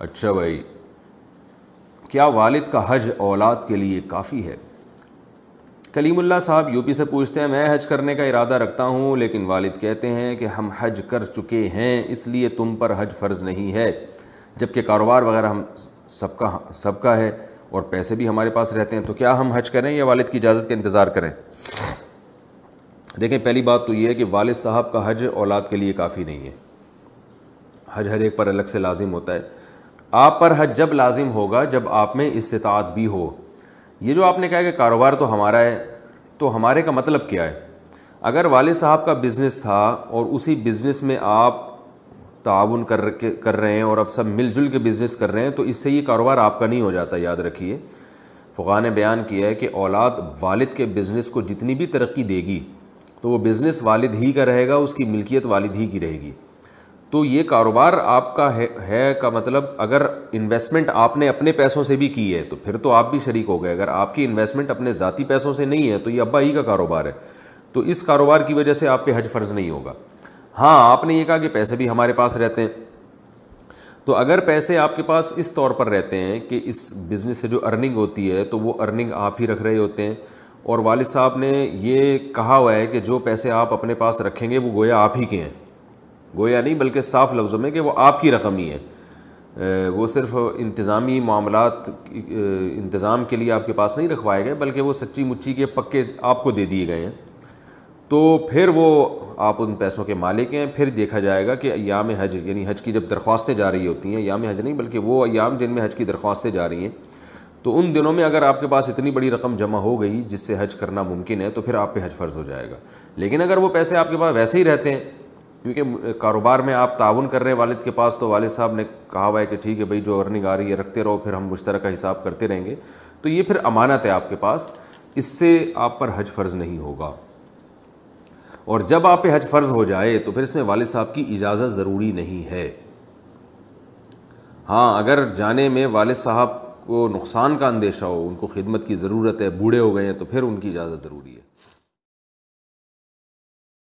अच्छा भाई क्या वालिद का हज औलाद के लिए काफ़ी है कलीमुल्ला साहब यूपी से पूछते हैं मैं हज करने का इरादा रखता हूँ लेकिन वालिद कहते हैं कि हम हज कर चुके हैं इसलिए तुम पर हज फ़र्ज़ नहीं है जबकि कारोबार वगैरह हम सबका सबका है और पैसे भी हमारे पास रहते हैं तो क्या हम हज करें या वालिद की इजाज़त का इंतज़ार करें देखें पहली बात तो ये है कि वालिद साहब का हज औलाद के लिए काफ़ी नहीं है हज हर एक पर अलग से लाजिम होता है आप पर हज जब लाजिम होगा जब आप में इस्तात भी हो ये जो आपने कहा कि कारोबार तो हमारा है तो हमारे का मतलब क्या है अगर वाले साहब का बिज़नेस था और उसी बिज़नेस में आप ताउन कर कर रहे हैं और अब सब मिलजुल के बिज़नेस कर रहे हैं तो इससे ये कारोबार आपका नहीं हो जाता याद रखिए फ़ुक़ा ने बयान किया है कि औलाद वालिद के बिज़नेस को जितनी भी तरक्की देगी तो वो बिज़नेस वालिद ही का रहेगा उसकी मिलकियत वालिद ही की रहेगी तो ये कारोबार आपका है है का मतलब अगर इन्वेस्टमेंट आपने अपने पैसों से भी की है तो फिर तो आप भी शरीक हो गए अगर आपकी इन्वेस्टमेंट अपने ज़ाती पैसों से नहीं है तो ये अब्बा ही का कारोबार है तो इस कारोबार की वजह से आप पे हज फ़र्ज़ नहीं होगा हाँ आपने ये कहा कि पैसे भी हमारे पास रहते हैं तो अगर पैसे आपके पास इस तौर पर रहते हैं कि इस बिज़नेस से जो अर्निंग होती है तो वो अर्निंग आप ही रख रहे होते हैं और वालिद साहब ने ये कहा हुआ है कि जो पैसे आप अपने पास रखेंगे वो गोया आप ही के हैं गोया नहीं बल्कि साफ लफ्ज़ों में कि वो आपकी रकम ही है वो सिर्फ इंतज़ामी मामला इंतज़ाम के लिए आपके पास नहीं रखवाए गए बल्कि वो सच्ची मुच्ची के पक्के आपको दे दिए गए हैं तो फिर वो आप उन पैसों के मालिक हैं फिर देखा जाएगा कि अयाम हज यानी हज की जब दरख्वास्तें जा रही होती हैं अयाम हज नहीं बल्कि वो अयाम जिनमें हज की दरख्वास्तें जा रही हैं तो उन दिनों में अगर आपके पास इतनी बड़ी रकम जमा हो गई जिससे हज करना मुमकिन है तो फिर आप पे हज फ़र्ज़ हो जाएगा लेकिन अगर वो पैसे आपके पास वैसे ही रहते हैं क्योंकि कारोबार में आप ताउन कर रहे हैं वालिद के पास तो वालिद साहब ने कहा हुआ है कि ठीक है भाई जो अर्निंग आ रही है रखते रहो फिर हम मुश्तर का हिसाब करते रहेंगे तो ये फिर अमानत है आपके पास इससे आप पर हज फ़र्ज़ नहीं होगा और जब आप पे हज फ़र्ज़ हो जाए तो फिर इसमें वालिद साहब की इजाज़त ज़रूरी नहीं है हाँ अगर जाने में वालिद साहब को नुकसान का अंदेशा हो उनको खिदमत की ज़रूरत है बूढ़े हो गए हैं तो फिर उनकी इजाज़त ज़रूरी है